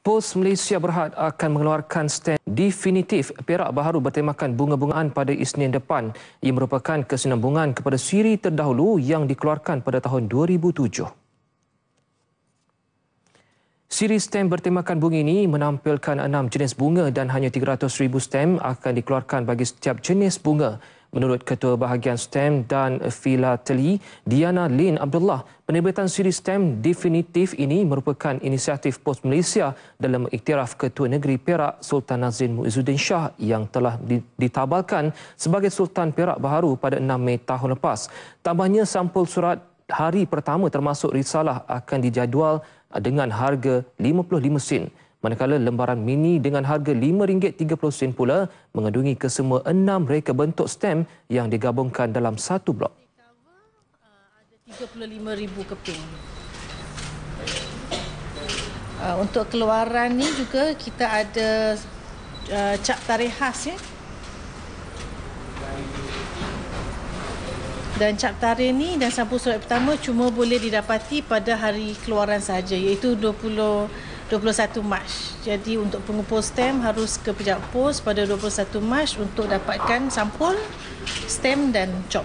Pos Malaysia Berhad akan mengeluarkan stand definitif perak baharu bertemakan bunga-bungaan pada Isnin depan. Ia merupakan kesinambungan kepada siri terdahulu yang dikeluarkan pada tahun 2007. Siri stem bertemakan bunga ini menampilkan enam jenis bunga dan hanya 300,000 stem akan dikeluarkan bagi setiap jenis bunga. Menurut Ketua Bahagian STEM dan Filateli, Diana Lin Abdullah, penerbitan siri STEM definitif ini merupakan inisiatif POS Malaysia dalam iktiraf Ketua Negeri Perak Sultan Nazim Muizuddin Shah yang telah ditabalkan sebagai Sultan Perak Baharu pada 6 Mei tahun lepas. Tambahnya sampul surat hari pertama termasuk risalah akan dijadual dengan harga 55 sen. Manakala lembaran mini dengan harga RM5.30 pula mengandungi kesemua enam reka bentuk stem yang digabungkan dalam satu blok. Uh, 35,000 keping. Ah, untuk keluaran ni juga kita ada uh, cap tarikh khas ya. Dan cap tarikh ni dan sampul surat pertama cuma boleh didapati pada hari keluaran saja iaitu 21 Mac. Jadi untuk pengumpul stem harus ke pejabat pos pada 21 Mac untuk dapatkan sampul stem dan cop.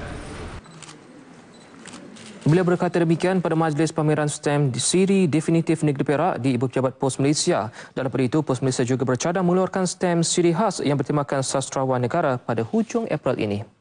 Beliau berkata demikian pada majlis pameran stem di Siri Definitif Negeri Perak di Ibu Pejabat Pos Malaysia. Dalam Daripada itu, Pos Malaysia juga bercadang mengeluarkan stem Siri khas yang bertemakan sastrawan negara pada hujung April ini.